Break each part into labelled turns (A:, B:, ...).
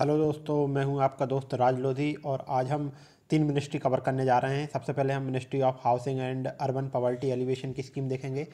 A: hello दोस्तों मैं हूं आपका दोस्त राज लोधी और आज हम तीन मिनिस्ट्री कवर करने जा रहे हैं सबसे पहले हम ministry of housing and urban poverty alleviation की स्कीम देखेंगे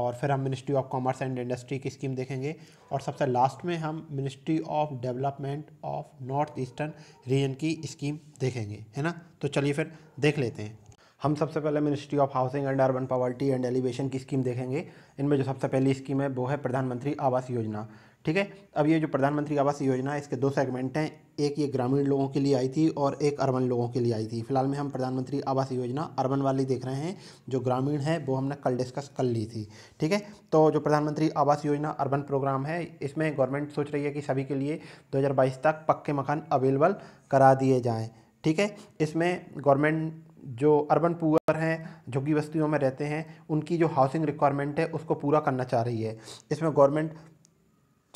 A: और फिर हम ministry of commerce and industry की स्कीम देखेंगे और सबसे लास्ट में हम ministry of development of north eastern region की स्कीम देखेंगे है ना तो चलिए फिर देख लेते हैं हम सबसे पहले ministry of housing and urban poverty and alleviation की स्कीम देखेंगे इनमें जो सबसे पहली स्कीम है वो है प्रधानमंत्री आवास योजना ठीक है अब ये जो प्रधानमंत्री आवास योजना है इसके दो सेगमेंट हैं एक ये ग्रामीण लोगों के लिए आई थी और एक अर्बन लोगों के लिए आई थी फिलहाल में हम प्रधानमंत्री आवास योजना अर्बन वाली देख रहे हैं जो ग्रामीण है वो हमने कल डिस्कस कर ली थी ठीक है तो जो प्रधानमंत्री आवास योजना अर्बन प्रोग्राम है इसमें गवर्नमेंट सोच रही है कि सभी के लिए दो तक पक्के मकान अवेलेबल करा दिए जाएँ ठीक है इसमें गवर्नमेंट जो अर्बन पुअर हैं झुग्गी बस्तियों में रहते हैं उनकी जो हाउसिंग रिक्वायरमेंट है उसको पूरा करना चाह रही है इसमें गवर्नमेंट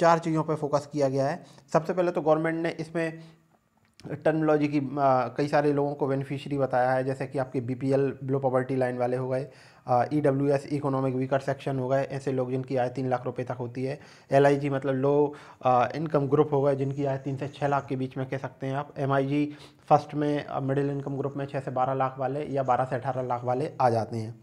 A: चार चीज़ों पर फोकस किया गया है सबसे पहले तो गवर्नमेंट ने इसमें टर्मोलॉजी की कई सारे लोगों को बेनिफिशरी बताया है जैसे कि आपके B P L below poverty line वाले हो गए E W S economic weaker section हो गए ऐसे लोग जिनकी आय तीन लाख रुपए तक होती है एल आई जी मतलब लो इनकम ग्रुप हो गए जिनकी आय तीन से छः लाख के बीच में कह सकते हैं आप एम आई जी फर्स्ट में मिडिल इनकम ग्रुप में छः से बारह लाख वाले या बारह से अठारह लाख वाले आ जाते हैं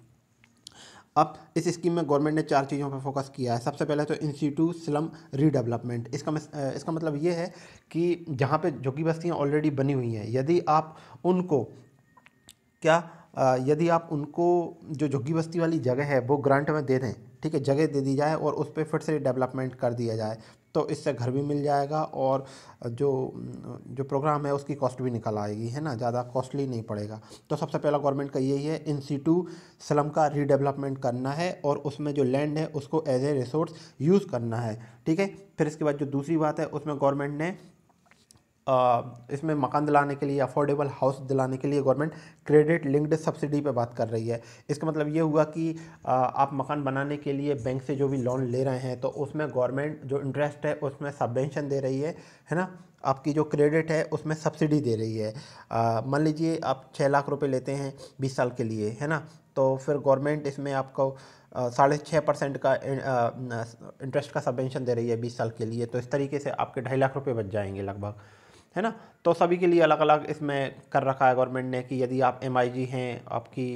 A: अब इस स्कीम में गवर्नमेंट ने चार चीज़ों पर फोकस किया है सबसे पहले तो इंस्टीट्यू स्लम रीडेवलपमेंट इसका इसका मतलब ये है कि जहाँ पे झुग्गी बस्तियाँ ऑलरेडी बनी हुई हैं यदि आप उनको क्या यदि आप उनको जो झुग्गी बस्ती वाली जगह है वो ग्रांट में दे दें ठीक है जगह दे दी जाए और उस पर फिर से डेवलपमेंट कर दिया जाए तो इससे घर भी मिल जाएगा और जो जो प्रोग्राम है उसकी कॉस्ट भी निकल आएगी है ना ज़्यादा कॉस्टली नहीं पड़ेगा तो सबसे पहला गवर्नमेंट का यही है इन सीटू स्लम का रीडेवलपमेंट करना है और उसमें जो लैंड है उसको एज ए रिसोर्स यूज़ करना है ठीक है फिर इसके बाद जो दूसरी बात है उसमें गवर्नमेंट ने इसमें मकान दिलाने के लिए अफोर्डेबल हाउस दिलाने के लिए गवर्नमेंट क्रेडिट लिंक्ड सब्सिडी पे बात कर रही है इसका मतलब ये हुआ कि आप मकान बनाने के लिए बैंक से जो भी लोन ले रहे हैं तो उसमें गवर्नमेंट जो इंटरेस्ट है उसमें सबवेंशन दे रही है है ना आपकी जो क्रेडिट है उसमें सब्सिडी दे रही है मान लीजिए आप छः लाख रुपये लेते हैं बीस साल के लिए है ना तो फिर गवर्नमेंट इसमें आपको साढ़े छः परसेंट का इंटरेस्ट का सबवेंशन दे रही है बीस साल के लिए तो इस तरीके से आपके ढाई लाख रुपये बच जाएंगे लगभग है ना तो सभी के लिए अलग अलग इसमें कर रखा है गवर्नमेंट ने कि यदि आप एम हैं आपकी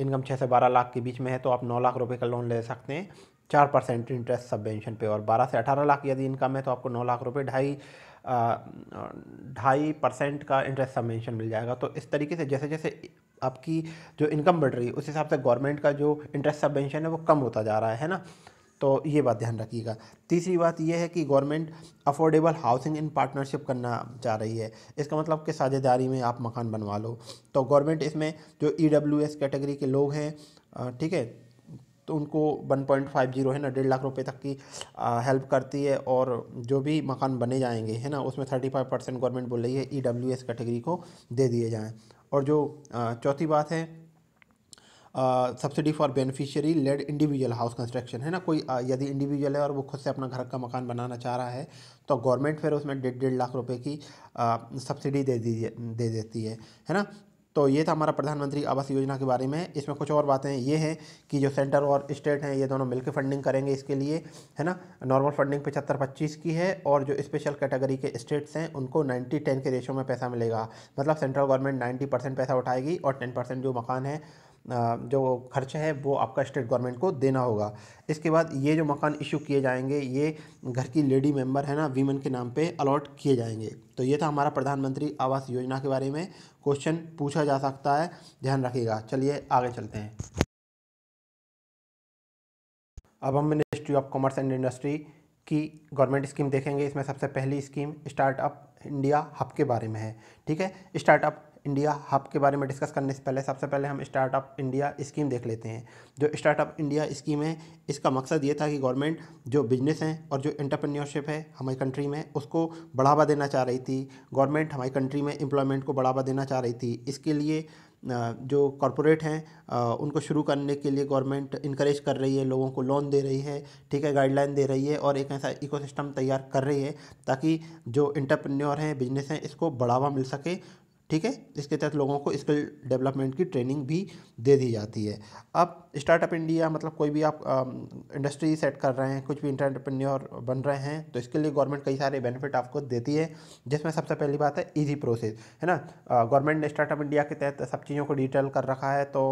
A: इनकम छः से बारह लाख के बीच में है तो आप नौ लाख रुपये का लोन ले सकते हैं चार परसेंट इंटरेस्ट सबवेंशन पे और बारह से अठारह लाख यदि इनकम है तो आपको नौ लाख रुपए ढाई ढाई परसेंट का इंटरेस्ट सबवेंशन मिल जाएगा तो इस तरीके से जैसे जैसे आपकी जो इनकम बढ़ रही है उस हिसाब से गवर्नमेंट का जो इंटरेस्ट सबवेंशन है वो कम होता जा रहा है ना तो ये बात ध्यान रखिएगा तीसरी बात यह है कि government affordable housing in partnership करना चाह रही है इसका मतलब कि साझेदारी में आप मकान बनवा लो तो गवर्नमेंट इसमें जो ई e कैटेगरी के लोग हैं ठीक है तो उनको 1.50 है ना डेढ़ लाख रुपए तक की आ, हेल्प करती है और जो भी मकान बने जाएंगे है ना उसमें 35 परसेंट गवर्नमेंट बोल रही है ई e कैटेगरी को दे दिए जाएँ और जो चौथी बात है subsidy for beneficiary led individual house construction है ना कोई uh, यदि इंडिविजुअल है और वो खुद से अपना घर का मकान बनाना चाह रहा है तो गवर्नमेंट फिर उसमें डेढ़ डेढ़ लाख रुपए की सब्सिडी दे दी दे देती है है ना तो ये था हमारा प्रधानमंत्री आवास योजना के बारे में इसमें कुछ और बातें ये हैं कि जो सेंटर और स्टेट हैं ये दोनों मिलकर फंडिंग करेंगे इसके लिए है ना नॉर्मल फंडिंग पचहत्तर पच्चीस की है और जो स्पेशल कैटेगरी के स्टेट्स हैं उनको नाइन्टी टेन के रेशो में पैसा मिलेगा मतलब सेंट्रल गवर्नमेंट नाइन्टी परसेंट पैसा उठाएगी और टेन परसेंट जो मकान है जो खर्च है वो आपका स्टेट गवर्नमेंट को देना होगा इसके बाद ये जो मकान इशू किए जाएंगे ये घर की लेडी मेंबर है ना वीमन के नाम पे अलॉट किए जाएंगे तो ये था हमारा प्रधानमंत्री आवास योजना के बारे में क्वेश्चन पूछा जा सकता है ध्यान रखिएगा चलिए आगे चलते हैं अब हम ministry of commerce and industry की गवर्नमेंट स्कीम देखेंगे इसमें सबसे पहली स्कीम स्टार्टअप इंडिया हब के बारे में है ठीक है स्टार्टअप इंडिया हब के बारे में डिस्कस करने से पहले सबसे पहले हम स्टार्टअप इंडिया स्कीम देख लेते हैं जो स्टार्टअप इंडिया स्कीम है इसका मकसद ये था कि गवर्नमेंट जो बिजनेस हैं और जो एंटरप्रेन्योरशिप है हमारी कंट्री में उसको बढ़ावा देना चाह रही थी गवर्नमेंट हमारी कंट्री में एम्प्लॉयमेंट को बढ़ावा देना चाह रही थी इसके लिए जो कॉरपोरेट हैं उनको शुरू करने के लिए गवर्नमेंट इनक्रेज कर रही है लोगों को लोन दे रही है ठीक है गाइडलाइन दे रही है और एक ऐसा इकोसिस्टम तैयार कर रही है ताकि जो इंटरप्रन्योर हैं बिजनेस हैं इसको बढ़ावा मिल सके ठीक है इसके तहत लोगों को स्किल डेवलपमेंट की ट्रेनिंग भी दे दी जाती है अब स्टार्टअप इंडिया मतलब कोई भी आप इंडस्ट्री सेट कर रहे हैं कुछ भी इंटरप्रन्योर बन रहे हैं तो इसके लिए गवर्नमेंट कई सारे बेनिफिट आपको देती है जिसमें सबसे पहली बात है ईजी प्रोसेस है ना गवर्नमेंट ने स्टार्टअप इंडिया के तहत सब चीज़ों को डिटेल कर रखा है तो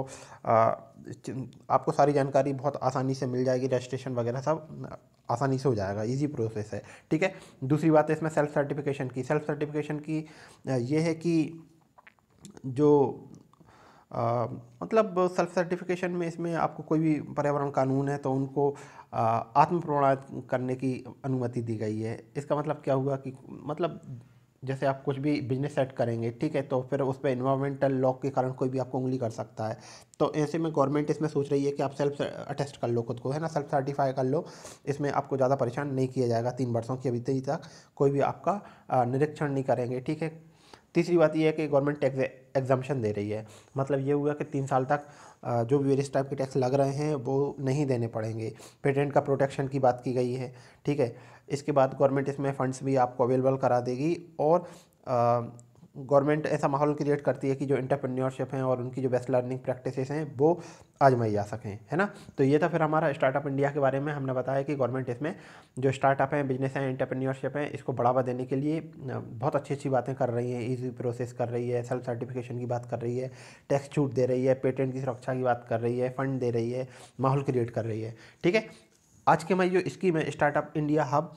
A: आ, आपको सारी जानकारी बहुत आसानी से मिल जाएगी रजिस्ट्रेशन वगैरह सब आसानी से हो जाएगा इजी प्रोसेस है ठीक है दूसरी बात है इसमें सेल्फ सर्टिफिकेशन की सेल्फ सर्टिफिकेशन की ये है कि जो आ, मतलब सेल्फ सर्टिफिकेशन में इसमें आपको कोई भी पर्यावरण कानून है तो उनको आत्म प्रमाणित करने की अनुमति दी गई है इसका मतलब क्या हुआ कि मतलब जैसे आप कुछ भी बिजनेस सेट करेंगे ठीक है तो फिर उस पर इन्वायरमेंटल लॉ के कारण कोई भी आपको उंगली कर सकता है तो ऐसे में गवर्नमेंट इसमें सोच रही है कि आप सेल्फ अटेस्ट कर लो खुद को है ना सेल्फ सर्टिफाई कर लो इसमें आपको ज़्यादा परेशान नहीं किया जाएगा तीन वर्षों की अभी तक कोई भी आपका निरीक्षण नहीं करेंगे ठीक है तीसरी बात यह है कि गवर्नमेंट टैक्स एग्जामेशन दे रही है मतलब ये हुआ कि तीन साल तक जो भी वेरियस टाइप के टैक्स लग रहे हैं वो नहीं देने पड़ेंगे पेटेंट का प्रोटेक्शन की बात की गई है ठीक है इसके बाद गवर्नमेंट इसमें फ़ंड्स भी आपको अवेलेबल करा देगी और गवर्नमेंट ऐसा माहौल क्रिएट करती है कि जो इंटरप्रेन्योरशिप हैं और उनकी जो बेस्ट लर्निंग प्रैक्टिसेस हैं वो आजमाई जा सकें है ना तो ये था फिर हमारा स्टार्टअप इंडिया के बारे में हमने बताया कि गवर्नमेंट इसमें जो स्टार्टअप हैं बिजनेस हैं इंटरप्रेन्योरशिप हैं इसको बढ़ावा देने के लिए बहुत अच्छी अच्छी बातें कर रही हैं ईजी प्रोसेस कर रही है सेल्फ सर्टिफिकेशन की बात कर रही है टैक्स छूट दे रही है पेटेंट की सुरक्षा की बात कर रही है फंड दे रही है माहौल क्रिएट कर रही है ठीक है आज के मैं जो स्कीम है स्टार्टअप इंडिया हब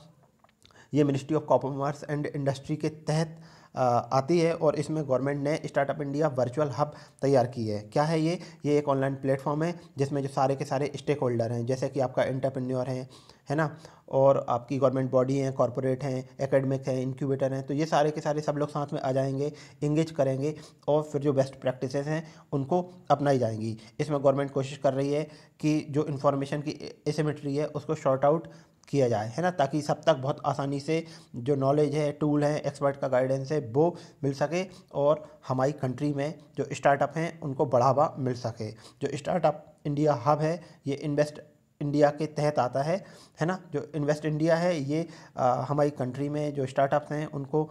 A: ये ministry of commerce and industry के तहत आती है और इसमें गवर्नमेंट ने स्टार्टअप इंडिया वर्चुअल हब तैयार की है क्या है ये ये एक ऑनलाइन प्लेटफॉर्म है जिसमें जो सारे के सारे स्टेक होल्डर हैं जैसे कि आपका इंटरप्रन्योर है है ना और आपकी गवर्नमेंट बॉडी हैं कॉरपोरेट हैं एकेडमिक हैं इंक्यूबेटर हैं तो ये सारे के सारे सब लोग साथ में आ जाएंगे इंगेज करेंगे और फिर जो बेस्ट प्रैक्टिस हैं उनको अपनाई जाएंगी इसमें गवर्नमेंट कोशिश कर रही है कि जो इन्फॉर्मेशन की एसिमेट्री है उसको शॉर्ट आउट किया जाए है ना ताकि सब तक बहुत आसानी से जो नॉलेज है टूल है एक्सपर्ट का गाइडेंस है वो मिल सके और हमारी कंट्री में जो स्टार्टअप हैं उनको बढ़ावा मिल सके जो स्टार्टअप इंडिया हब है ये इन्वेस्ट इंडिया के तहत आता है है ना जो इन्वेस्ट इंडिया है ये आ, हमारी कंट्री में जो स्टार्टअप्स हैं उनको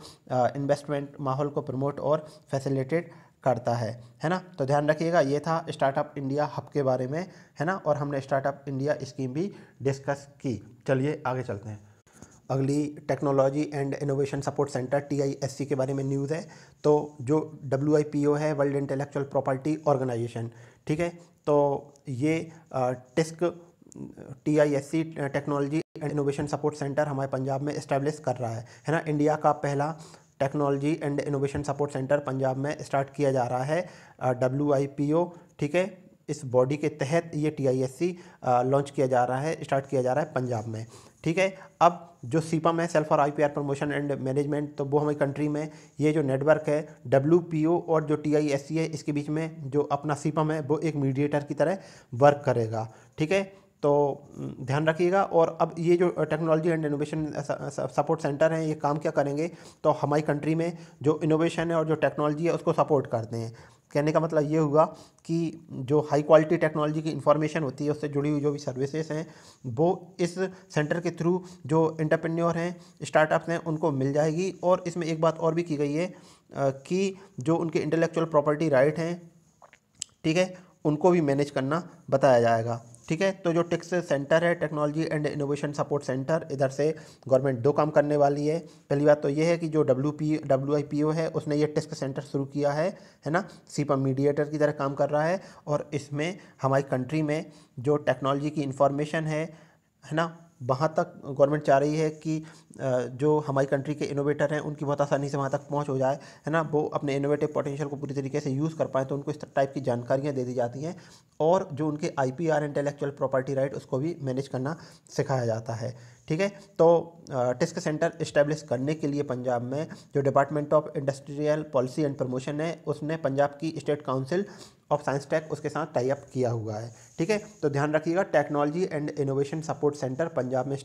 A: इन्वेस्टमेंट माहौल को प्रमोट और फैसिलिटेट करता है है ना तो ध्यान रखिएगा ये था स्टार्टअप इंडिया हब के बारे में है ना और हमने स्टार्टअप इंडिया स्कीम भी डिस्कस की चलिए आगे चलते हैं अगली technology and innovation support centre T के बारे में न्यूज़ है तो जो डब्ल्यू है वर्ल्ड इंटेलेक्चुअल प्रॉपर्टी ऑर्गेनाइजेशन ठीक है तो ये TISC T I S C technology and innovation support centre हमारे पंजाब में इस्टेब्लिश कर रहा है है ना इंडिया का पहला technology and innovation support centre Punjab में स्टार्ट किया जा रहा है डब्ल्यू ठीक है इस बॉडी के तहत ये टी लॉन्च किया जा रहा है स्टार्ट किया जा रहा है पंजाब में ठीक है अब जो सीपम है सेल्फ और आईपीआर प्रमोशन एंड मैनेजमेंट तो वो हमारी कंट्री में ये जो नेटवर्क है डब्ल्यू और जो टी है इसके बीच में जो अपना सीपम है वो एक मीडिएटर की तरह वर्क करेगा ठीक है तो ध्यान रखिएगा और अब ये जो technology and innovation support centre हैं ये काम क्या करेंगे तो हमारी कंट्री में जो इनोवेशन है और जो टेक्नोलॉजी है उसको सपोर्ट करते हैं कहने का मतलब ये हुआ कि जो हाई क्वालिटी टेक्नोलॉजी की इन्फॉर्मेशन होती है उससे जुड़ी हुई जो भी सर्विसेज हैं वो इस सेंटर के थ्रू जो इंटरप्रेन्योर हैं स्टार्टअप्स हैं उनको मिल जाएगी और इसमें एक बात और भी की गई है कि जो उनके इंटेलेक्चुअल प्रॉपर्टी राइट हैं ठीक है उनको भी मैनेज करना बताया जाएगा ठीक है तो जो टेक्स सेंटर है technology and innovation support centre इधर से गवर्नमेंट दो काम करने वाली है पहली बात तो ये है कि जो W P W I P O है उसने ये टेस्क सेंटर शुरू किया है है ना सीपा मीडिएटर की तरह काम कर रहा है और इसमें हमारी कंट्री में जो टेक्नोलॉजी की इन्फॉर्मेशन है है ना वहाँ तक गवर्नमेंट चाह रही है कि जो हमारी कंट्री के इनोवेटर हैं उनकी बहुत आसानी से वहाँ तक पहुँच हो जाए है ना वो अपने इनोवेटिव पोटेंशियल को पूरी तरीके से यूज़ कर पाएँ तो उनको इस टाइप की जानकारियाँ दे दी जाती हैं और जो उनके I P R intellectual property right उसको भी मैनेज करना सिखाया जाता है ठीक है तो टिस्क सेंटर इस्टेब्लिश करने के लिए पंजाब में जो department of industrial policy and promotion है उसने पंजाब की state council of science tech उसके साथ टाई अप किया हुआ है ठीक है तो ध्यान रखिएगा technology and innovation support centre Punjab में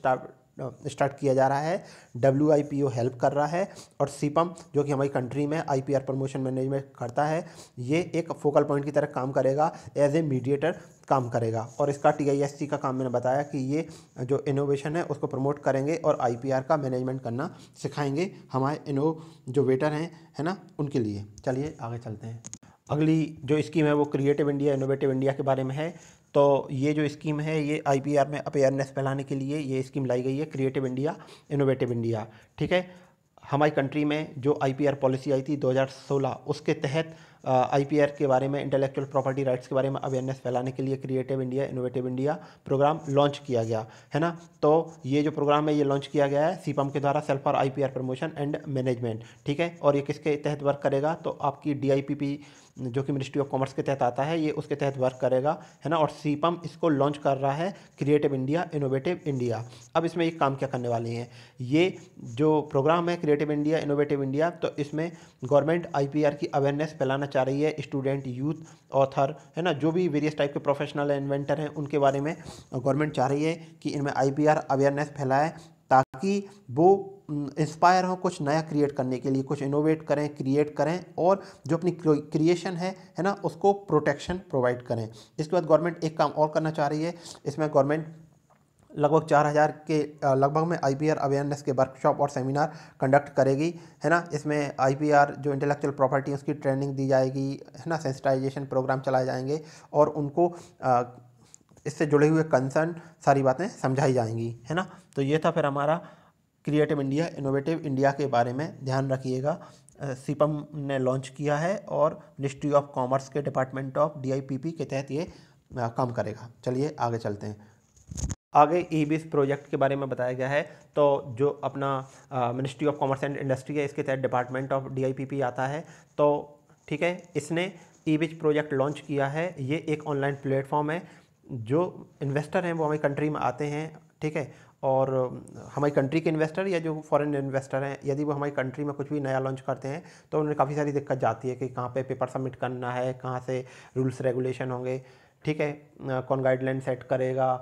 A: स्टार्ट किया जा रहा है W I P O help कर रहा है और सीपम जो कि हमारी कंट्री में I P R promotion management करता है ये एक फोकल पॉइंट की तरह काम करेगा एज ए मीडिएटर काम करेगा और इसका टी आई एस सी का काम मैंने बताया कि ये जो इनोवेशन है उसको प्रमोट करेंगे और आई पी आर का मैनेजमेंट करना सिखाएंगे हमारे इनो जो वेटर हैं है ना उनके लिए चलिए आगे चलते हैं अगली जो स्कीम है वो क्रिएटिव इंडिया इनोवेटिव इंडिया के बारे में है तो ये जो स्कीम है ये आर में अवेयरनेस फैलाने के लिए ये स्कीम लाई गई है क्रिएटिव इंडिया इनोवेटिव इंडिया ठीक है हमारी कंट्री में जो आईपीआर पॉलिसी आई थी 2016 उसके तहत आईपीआर के बारे में इंटेलेक्चुअल प्रॉपर्टी राइट्स के बारे में अवेयरनेस फैलाने के लिए creative India innovative India programme launch किया गया है ना तो ये जो प्रोग्राम है ये लॉन्च किया गया है सीपम के द्वारा self for IPR promotion and management ठीक है और ये किसके तहत वर्क करेगा तो आपकी डी जो कि मिनिस्ट्री ऑफ कॉमर्स के तहत आता है ये उसके तहत वर्क करेगा है ना और सीपम इसको लॉन्च कर रहा है क्रिएटिव इंडिया इनोवेटिव इंडिया अब इसमें ये काम क्या करने वाली हैं ये जो प्रोग्राम है क्रिएटिव इंडिया इनोवेटिव इंडिया तो इसमें गवर्नमेंट आई की अवेयरनेस फैलाना चाह रही है स्टूडेंट यूथ ऑथर है ना जो भी वेरियस टाइप के प्रोफेशनल इन्वेंटर हैं उनके बारे में गवर्नमेंट चाह रही है कि इनमें आई अवेयरनेस फैलाए ताकि वो इंस्पायर हों कुछ नया क्रिएट करने के लिए कुछ इनोवेट करें क्रिएट करें और जो अपनी क्रिएशन है है ना उसको प्रोटेक्शन प्रोवाइड करें इसके बाद गवर्नमेंट एक काम और करना चाह रही है इसमें गवर्नमेंट लगभग चार हज़ार के लगभग में आई अवेयरनेस के वर्कशॉप और सेमिनार कंडक्ट करेगी है ना इसमें आई जो इंटेलेक्चुअल प्रॉपर्टी उसकी ट्रेनिंग दी जाएगी है ना सेंसिटाइजेशन प्रोग्राम चलाए जाएंगे और उनको आ, इससे जुड़े हुए कंसर्न सारी बातें समझाई जाएंगी है ना तो ये था फिर हमारा क्रिएटिव इंडिया इनोवेटिव इंडिया के बारे में ध्यान रखिएगा सीपम ने लॉन्च किया है और मिनिस्ट्री ऑफ कॉमर्स के डिपार्टमेंट ऑफ डी के तहत ये काम करेगा चलिए आगे चलते हैं आगे ई बीस प्रोजेक्ट के बारे में बताया गया है तो जो अपना ministry of commerce and industry है इसके तहत डिपार्टमेंट ऑफ डी आता है तो ठीक है इसने ई बीच प्रोजेक्ट लॉन्च किया है ये एक ऑनलाइन प्लेटफॉर्म है जो इन्वेस्टर हैं वो हमारी कंट्री में आते हैं ठीक है और हमारी कंट्री के इन्वेस्टर या जो फॉरेन इन्वेस्टर हैं यदि वो हमारी कंट्री में कुछ भी नया लॉन्च करते हैं तो उन्हें काफ़ी सारी दिक्कत जाती है कि कहाँ पे पेपर सबमिट करना है कहाँ से रूल्स रेगुलेशन होंगे ठीक है कौन गाइडलाइन सेट करेगा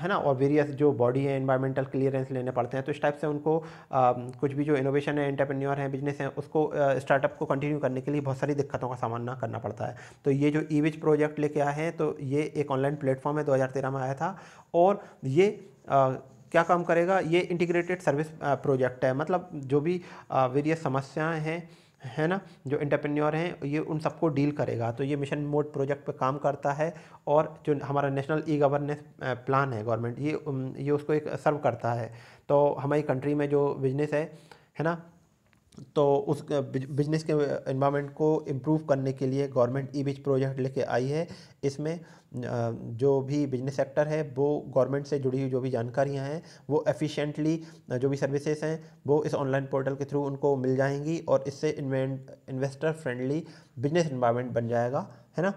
A: है ना और वेरियस जो बॉडी है इन्वायरमेंटल क्लियरेंस लेने पड़ते हैं तो इस टाइप से उनको आ, कुछ भी जो इनोवेशन है एंटरप्रेन्योर हैं बिजनेस हैं उसको स्टार्टअप को कंटिन्यू करने के लिए बहुत सारी दिक्कतों का सामना करना पड़ता है तो ये जो ई प्रोजेक्ट लेके आए हैं तो ये एक ऑनलाइन प्लेटफॉर्म है दो में आया था और ये आ, क्या काम करेगा ये इंटीग्रेटेड सर्विस प्रोजेक्ट है मतलब जो भी वेरियस समस्याएँ हैं है ना जो इंटरप्रेन्योर हैं ये उन सबको डील करेगा तो ये मिशन मोड प्रोजेक्ट पे काम करता है और जो हमारा नेशनल ई गवर्नेंस प्लान है गवर्नमेंट ये ये उसको एक सर्व करता है तो हमारी कंट्री में जो बिजनेस है है ना तो उस बिजनेस के इन्वामेंट को इम्प्रूव करने के लिए गवर्नमेंट ई बिज प्रोजेक्ट लेके आई है इसमें जो भी बिजनेस सेक्टर है वो गवर्नमेंट से जुड़ी हुई जो भी जानकारियां हैं वो एफिशिएंटली जो भी सर्विसेज हैं वो इस ऑनलाइन पोर्टल के थ्रू उनको मिल जाएंगी और इससे इन्वेस्टर फ्रेंडली बिजनेस इन्वामेंट बन जाएगा है ना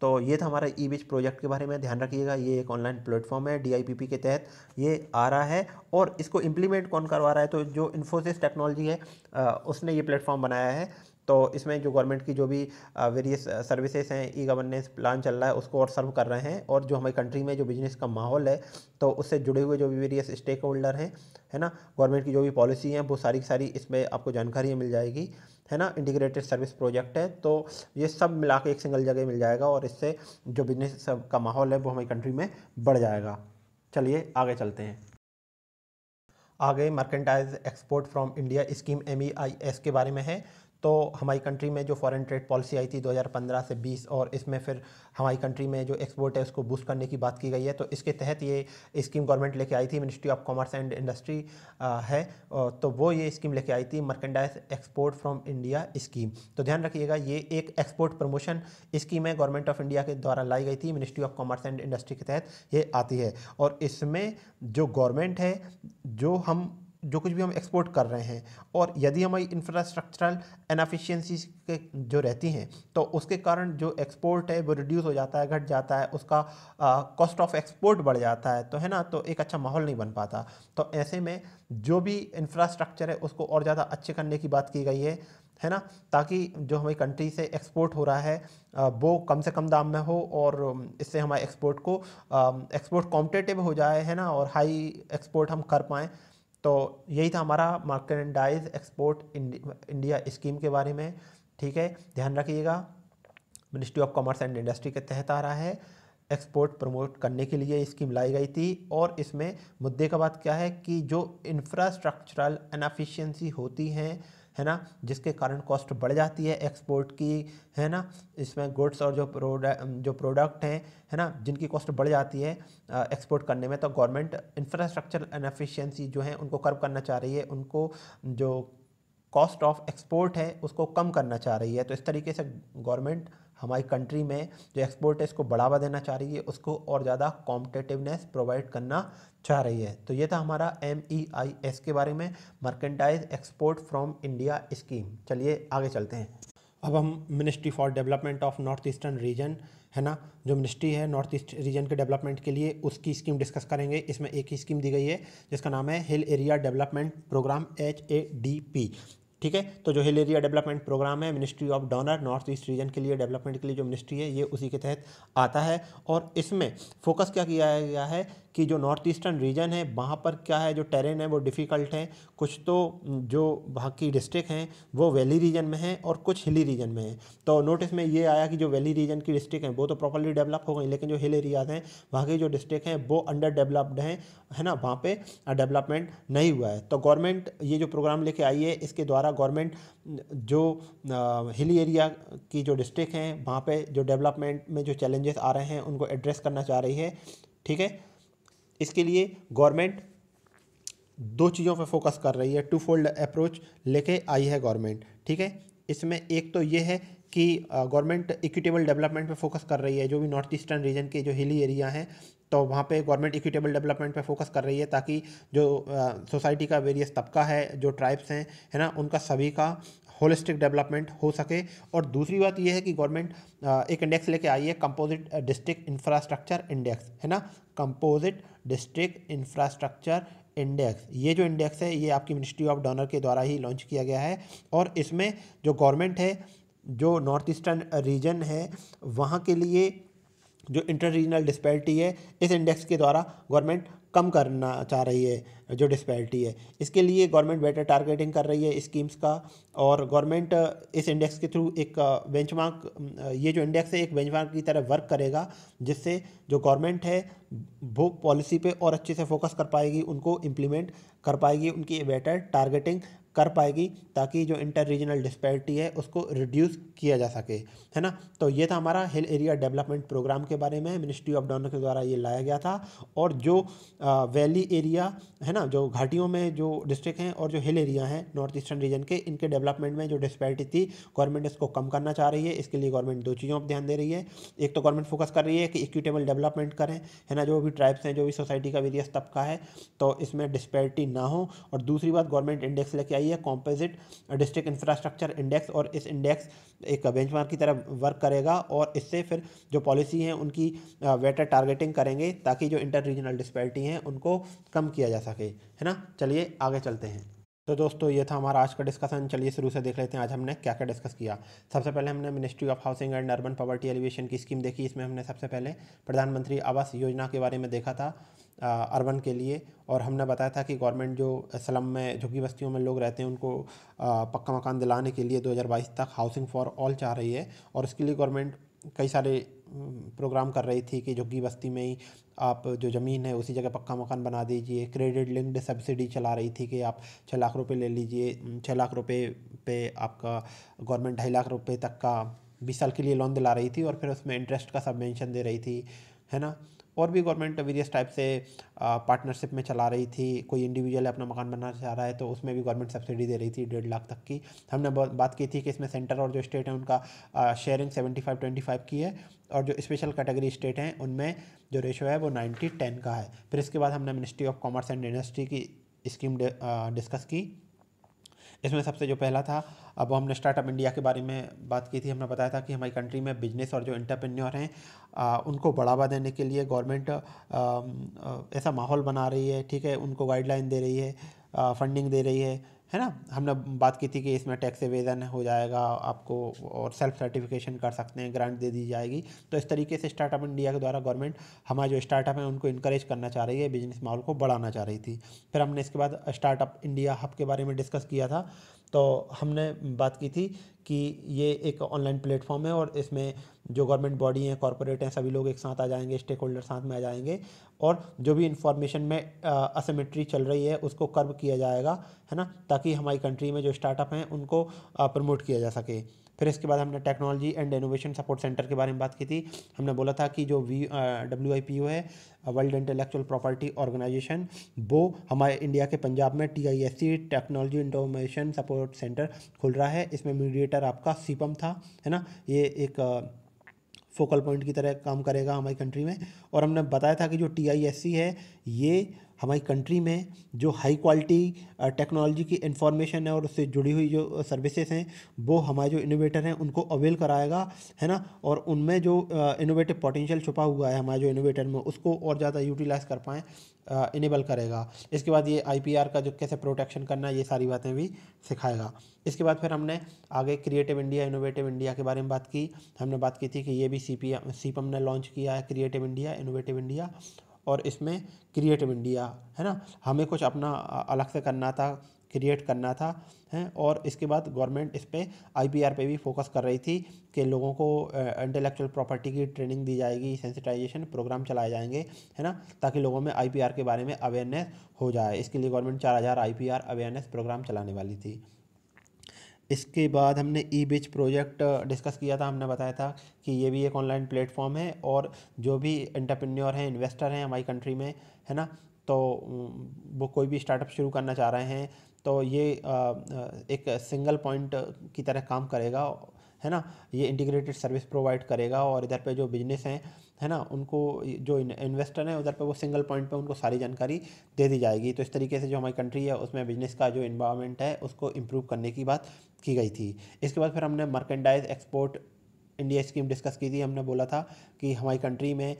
A: तो ये था हमारा ई बिच प्रोजेक्ट के बारे में ध्यान रखिएगा ये एक ऑनलाइन प्लेटफॉर्म है डीआईपीपी के तहत ये आ रहा है और इसको इम्प्लीमेंट कौन करवा रहा है तो जो इन्फोसिस टेक्नोलॉजी है उसने ये प्लेटफॉर्म बनाया है तो इसमें जो गवर्नमेंट की जो भी वेरियस सर्विसेज हैं ई गवर्नेंस प्लान चल रहा है उसको और सर्व कर रहे हैं और जो हमारी कंट्री में जो बिजनेस का माहौल है तो उससे जुड़े हुए जो भी वेरियस स्टेक होल्डर हैं है ना गवर्नमेंट की जो भी पॉलिसी हैं वो सारी की सारी इसमें आपको जानकारी मिल जाएगी है ना इंटीग्रेटेड सर्विस प्रोजेक्ट है तो ये सब मिला के एक सिंगल जगह मिल जाएगा और इससे जो बिजनेस का माहौल है वो हमारी कंट्री में बढ़ जाएगा चलिए आगे चलते हैं आगे merchandise export from India scheme M के बारे में है तो हमारी कंट्री में जो फॉरेन ट्रेड पॉलिसी आई थी 2015 से 20 और इसमें फिर हमारी कंट्री में जो एक्सपोर्ट है उसको बूस्ट करने की बात की गई है तो इसके तहत ये स्कीम गवर्नमेंट लेके आई थी ministry of commerce and industry है तो वो ये स्कीम लेके आई थी merchandise export from India scheme तो ध्यान रखिएगा ये एक एक्सपोर्ट प्रमोशन स्कीम है गवर्नमेंट ऑफ इंडिया के द्वारा लाई गई थी ministry of commerce and industry के तहत ये आती है और इसमें जो गवर्नमेंट है जो हम जो कुछ भी हम एक्सपोर्ट कर रहे हैं और यदि हमारी इंफ्रास्ट्रक्चरल इनफिशियंसी के जो रहती हैं तो उसके कारण जो एक्सपोर्ट है वो रिड्यूस हो जाता है घट जाता है उसका कॉस्ट ऑफ एक्सपोर्ट बढ़ जाता है तो है ना तो एक अच्छा माहौल नहीं बन पाता तो ऐसे में जो भी इंफ्रास्ट्रक्चर है उसको और ज़्यादा अच्छे करने की बात की गई है है ना ताकि जो हमारी कंट्री से एक्सपोर्ट हो रहा है वो कम से कम दाम में हो और इससे हमारे एक्सपोर्ट को एक्सपोर्ट कॉम्पिटेटिव हो जाए है ना और हाई एक्सपोर्ट हम कर पाएँ तो यही था हमारा मर्केंडाइज एक्सपोर्ट इंडिया स्कीम के बारे में ठीक है ध्यान रखिएगा ministry of commerce and industry के तहत आ रहा है एक्सपोर्ट प्रमोट करने के लिए स्कीम लाई गई थी और इसमें मुद्दे का बात क्या है कि जो इंफ्रास्ट्रक्चरल अनफिशियंसी होती हैं है ना जिसके कारण कॉस्ट बढ़ जाती है एक्सपोर्ट की है ना इसमें गुड्स और जो प्रोडक्ट जो प्रोडक्ट हैं है ना जिनकी कॉस्ट बढ़ जाती है एक्सपोर्ट करने में तो गवर्नमेंट इंफ्रास्ट्रक्चर एनफिशिएंसी जो है उनको कर्व करना चाह रही है उनको जो कॉस्ट ऑफ एक्सपोर्ट है उसको कम करना चाह रही है तो इस तरीके से गवर्नमेंट हमारी कंट्री में जो एक्सपोर्ट है इसको बढ़ावा देना चाह रही है उसको और ज़्यादा कॉम्पिटेटिवनेस प्रोवाइड करना चाह रही है तो ये था हमारा एम ई आई एस के बारे में merchandise export from India scheme चलिए आगे चलते हैं अब हम ministry for development of north eastern region है ना जो मिनिस्ट्री है नॉर्थ ईस्ट रीजन के डेवलपमेंट के लिए उसकी स्कीम डिस्कस करेंगे इसमें एक ही स्कीम दी गई है जिसका नाम है hill area development programme H A D P ठीक है तो जो हिल एरिया डेवलपमेंट प्रोग्राम है ministry of donor north east region के लिए डेवलपमेंट के लिए जो मिनिस्ट्री है ये उसी के तहत आता है और इसमें फोकस क्या किया गया है कि जो नॉर्थ ईस्टर्न रीजन है वहाँ पर क्या है जो टेरेन है वो डिफ़िकल्ट है कुछ तो जो वहाँ की डिस्ट्रिक्ट हैं वो वैली रीजन में है और कुछ हिली रीजन में है तो नोटिस में ये आया कि जो वैली रीजन की डिस्ट्रिक्ट हैं वो तो प्रॉपरली डेवलप हो गई लेकिन जो हिल एरियाज हैं वहाँ की जो डिस्ट्रिक्ट हैं वो अंडर डेवलप्ड हैं है ना वहाँ पर डेवलपमेंट नहीं हुआ है तो गवर्नमेंट ये जो प्रोग्राम लेके आई है इसके द्वारा गवर्नमेंट जो हिली एरिया की जो डिस्ट्रिक्ट हैं वहाँ पर जो डेवलपमेंट में जो चैलेंजेस आ रहे हैं उनको एड्रेस करना चाह रही है ठीक है इसके लिए गवर्नमेंट दो चीज़ों पर फोकस कर रही है टू फोल्ड अप्रोच लेके आई है गवर्नमेंट ठीक है इसमें एक तो ये है कि गवर्नमेंट इक्विटेबल डेवलपमेंट पे फोकस कर रही है जो भी नॉर्थ ईस्टर्न रीजन के जो हिली एरिया हैं तो वहाँ पे गवर्नमेंट इक्विटेबल डेवलपमेंट पे फोकस कर रही है ताकि जो सोसाइटी का वेरियस तबका है जो ट्राइब्स हैं है ना उनका सभी का होलिस्टिक डेवलपमेंट हो सके और दूसरी बात यह है कि गवर्नमेंट एक इंडेक्स लेके आई है कंपोजिट डिस्ट्रिक्ट इंफ्रास्ट्रक्चर इंडेक्स है ना कंपोजिट डिस्ट्रिक्ट इंफ्रास्ट्रक्चर इंडेक्स ये जो इंडेक्स है ये आपकी मिनिस्ट्री ऑफ डोनर के द्वारा ही लॉन्च किया गया है और इसमें जो गवर्नमेंट है जो नॉर्थ ईस्टर्न रीजन है वहाँ के लिए जो इंटर रीजनल डिस्पैरिटी है इस इंडेक्स के द्वारा गवर्नमेंट कम करना चाह रही है जो डिस्पैरिटी है इसके लिए गवर्नमेंट बेटर टारगेटिंग कर रही है स्कीम्स का और गवर्नमेंट इस इंडेक्स के थ्रू एक बेंचमार्क ये जो इंडेक्स है एक बेंचमार्क की तरह वर्क करेगा जिससे जो गवर्नमेंट है वो पॉलिसी पे और अच्छे से फोकस कर पाएगी उनको इम्प्लीमेंट कर पाएगी उनकी बेटर टारगेटिंग कर पाएगी ताकि जो इंटर रीजनल डिस्पैरिटी है उसको रिड्यूस किया जा सके है ना तो ये था हमारा हिल एरिया डेवलपमेंट प्रोग्राम के बारे में मिनिस्ट्री ऑफ डॉनर के द्वारा ये लाया गया था और जो वैली एरिया है ना जो घाटियों में जो डिस्ट्रिक्ट हैं और जो हिल एरिया हैं नॉर्थ ईस्टर्न रीजन के इनके डेवलपमेंट में जो डिस्पैरिटी थी गवर्नमेंट इसको कम करना चाह रही है इसके लिए गवर्नमेंट दो चीज़ों पर ध्यान दे रही है एक तो गवर्नमेंट फोकस कर रही है कि इक्विटेबल डेवलपमेंट करें है ना जो भी ट्राइब्स हैं जो भी सोसाइटी का वेरियस तबका है तो इसमें डिस्पैरिटी ना हो और दूसरी बात गवर्नमेंट इंडेक्स लेके आई है कॉम्पोजिट डिस्ट्रिक्ट इंफ्रास्ट्रक्चर इंडेक्स और इस इंडेक्स एक बेंचमार्क की तरह वर्क करेगा और इससे फिर जो पॉलिसी हैं उनकी बेटर टारगेटिंग करेंगे ताकि जो इंटर रीजनल डिस्पैरिटी हैं उनको कम किया जा सके है ना चलिए आगे चलते हैं तो दोस्तों ये था हमारा आज का डिस्कशन चलिए शुरू से देख लेते हैं आज हमने क्या क्या डिस्कस किया सबसे पहले हमने ministry of housing and urban poverty alleviation की स्कीम देखी इसमें हमने सबसे पहले प्रधानमंत्री आवास योजना के बारे में देखा था अर्बन के लिए और हमने बताया था कि गवर्नमेंट जो स्लम में झुग्गी बस्तियों में लोग रहते हैं उनको पक्का मकान दिलाने के लिए दो तक हाउसिंग फॉर ऑल चाह रही है और उसके लिए गवर्नमेंट कई सारे प्रोग्राम कर रही थी कि झुग्गी बस्ती में ही आप जो ज़मीन है उसी जगह पक्का मकान बना दीजिए क्रेडिट लिंक्ड सब्सिडी चला रही थी कि आप छः लाख रुपए ले लीजिए छः लाख रुपए पे आपका गवर्नमेंट ढाई लाख रुपए तक का बीस साल के लिए लोन दिला रही थी और फिर उसमें इंटरेस्ट का सबमेंशन दे रही थी है ना और भी गवर्नमेंट वेरियस टाइप से पार्टनरशिप में चला रही थी कोई इंडिविजुअल अपना मकान बनाना चाह रहा है तो उसमें भी गवर्नमेंट सब्सिडी दे रही थी डेढ़ लाख तक की हमने बात की थी कि इसमें सेंटर और जो स्टेट हैं उनका sharing seventy five twenty five की है और जो स्पेशल कैटेगरी स्टेट हैं उनमें जो रेशो है वो नाइन्टी टेन का है फिर इसके बाद हमने ministry of commerce and industry की स्कीम डिस्कस की इसमें सबसे जो पहला था अब हमने स्टार्टअप इंडिया के बारे में बात की थी हमने बताया था कि हमारी कंट्री में बिजनेस और जो इंटरप्रेन्योर हैं उनको बढ़ावा देने के लिए गवर्नमेंट ऐसा माहौल बना रही है ठीक है उनको गाइडलाइन दे रही है फंडिंग दे रही है है ना हमने बात की थी कि इसमें टैक्स एवेजन हो जाएगा आपको और सेल्फ सर्टिफिकेशन कर सकते हैं ग्रांट दे दी जाएगी तो इस तरीके से स्टार्टअप इंडिया के द्वारा गवर्नमेंट हमारे जो स्टार्टअप हैं उनको इनक्रेज करना चाह रही है बिजनेस मॉडल को बढ़ाना चाह रही थी फिर हमने इसके बाद स्टार्टअप इंडिया हब के बारे में डिस्कस किया था तो हमने बात की थी कि ये एक ऑनलाइन प्लेटफॉर्म है और इसमें जो गवर्नमेंट बॉडी हैं कॉरपोरेट हैं सभी लोग एक साथ आ जाएंगे स्टेक होल्डर साथ में आ जाएंगे और जो भी इन्फॉर्मेशन में असमेट्री चल रही है उसको कर्व किया जाएगा है ना ताकि हमारी कंट्री में जो स्टार्टअप हैं उनको प्रमोट किया जा सके फिर इसके बाद हमने technology and innovation support centre के बारे में बात की थी हमने बोला था कि जो V W I P O है वर्ल्ड इंटेलेक्चुअल प्रॉपर्टी ऑर्गेनाइजेशन वो हमारे इंडिया के पंजाब में T I S C technology innovation support centre खुल रहा है इसमें मीडिएटर आपका सीपम था है ना ये एक फोकल पॉइंट की तरह काम करेगा हमारी कंट्री में और हमने बताया था कि जो टी आई एस सी है ये हमारी कंट्री में जो हाई क्वालिटी टेक्नोलॉजी की इन्फॉर्मेशन है और उससे जुड़ी हुई जो सर्विसेज हैं वो हमारे जो इनोवेटर हैं उनको अवेल कराएगा है ना और उनमें जो इनोवेटिव पोटेंशियल छुपा हुआ है हमारे जो इनोवेटर में उसको और ज़्यादा यूटिलाइज कर पाएँ इनेबल करेगा इसके बाद ये आई का जो कैसे प्रोटेक्शन करना है ये सारी बातें भी सिखाएगा इसके बाद फिर हमने आगे क्रिएटिव इंडिया इनोवेटिव इंडिया के बारे में बात की हमने बात की थी कि ये भी सी पी सीपम ने लॉन्च किया है क्रिएटिव इंडिया इनोवेटिव इंडिया और इसमें क्रिएटिव इंडिया है ना हमें कुछ अपना अलग से करना था क्रिएट करना था है और इसके बाद गवर्नमेंट इस पर आई पी पे भी फोकस कर रही थी कि लोगों को इंटेलेक्चुअल प्रॉपर्टी की ट्रेनिंग दी जाएगी सेंसिटाइजेशन प्रोग्राम चलाए जाएंगे है ना ताकि लोगों में आई के बारे में अवेयरनेस हो जाए इसके लिए गवर्नमेंट चार हज़ार आई अवेयरनेस प्रोग्राम चलाने वाली थी इसके बाद हमने ई बिच प्रोजेक्ट डिस्कस किया था हमने बताया था कि ये भी एक ऑनलाइन प्लेटफॉर्म है और जो भी एंटरप्रेन्योर हैं इन्वेस्टर हैं हमारी कंट्री में है ना तो वो कोई भी स्टार्टअप शुरू करना चाह रहे हैं तो ये uh, uh, एक सिंगल पॉइंट uh, की तरह काम करेगा है ना ये इंटीग्रेटेड सर्विस प्रोवाइड करेगा और इधर पे जो बिजनेस हैं है ना उनको जो इन्वेस्टर हैं उधर पे वो सिंगल पॉइंट पे उनको सारी जानकारी दे दी जाएगी तो इस तरीके से जो हमारी कंट्री है उसमें बिजनेस का जो इन्वायरमेंट है उसको इम्प्रूव करने की बात की गई थी इसके बाद फिर हमने merchandise export India scheme discuss की थी हमने बोला था कि हमारी कंट्री में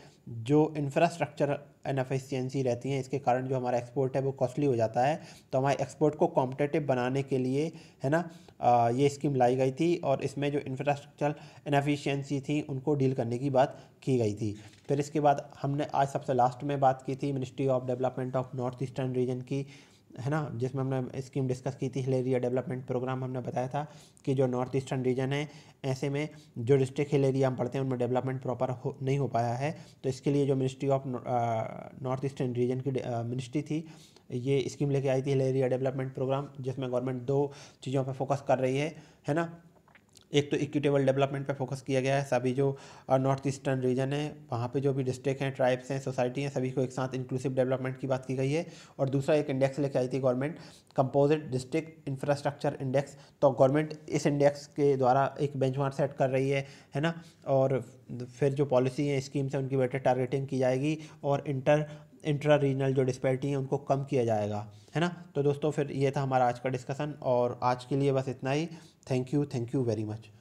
A: जो इंफ्रास्ट्रक्चर इनफिशियंसी रहती है इसके कारण जो हमारा एक्सपोर्ट है वो कॉस्टली हो जाता है तो हमारे एक्सपोर्ट को कॉम्पिटेटिव बनाने के लिए है ना आ, ये स्कीम लाई गई थी और इसमें जो इंफ्रास्ट्रक्चर इनफिशियंसी थी उनको डील करने की बात की गई थी फिर इसके बाद हमने आज सबसे लास्ट में बात की थी ministry of development of north eastern region की है ना जिसमें हमने स्कीम डिस्कस की थी हिल डेवलपमेंट प्रोग्राम हमने बताया था कि जो नॉर्थ ईस्टर्न रीजन है ऐसे में जो डिस्ट्रिक्ट हिल एरिया हम पढ़ते हैं उनमें डेवलपमेंट प्रॉपर हो नहीं हो पाया है तो इसके लिए जो ministry of north eastern region की मिनिस्ट्री थी ये स्कीम लेके आई थी हिल एरिया डेवलपमेंट प्रोग्राम जिसमें गवर्नमेंट दो चीज़ों पर फोकस कर रही है है ना एक तो इक्विटेबल डेवलपमेंट पे फोकस किया गया है सभी जो नॉर्थ ईस्टर्न रीजन है वहाँ पे जो भी डिस्ट्रिक्ट हैं ट्राइब्स हैं सोसाइटी हैं सभी को एक साथ इंक्लूसिव डेवलपमेंट की बात की गई है और दूसरा एक इंडेक्स लेके आई थी government composite district infrastructure index तो गवर्नमेंट इस इंडेक्स के द्वारा एक बेंच सेट कर रही है है ना और फिर जो पॉलिसी है स्कीम्स हैं उनकी बेटर टारगेटिंग की जाएगी और इंटर इंट्रा रीजनल जो डिस्पैरिटी है उनको कम किया जाएगा है ना तो दोस्तों फिर ये था हमारा आज का डिस्कसन और आज के लिए बस इतना ही thank you thank you very much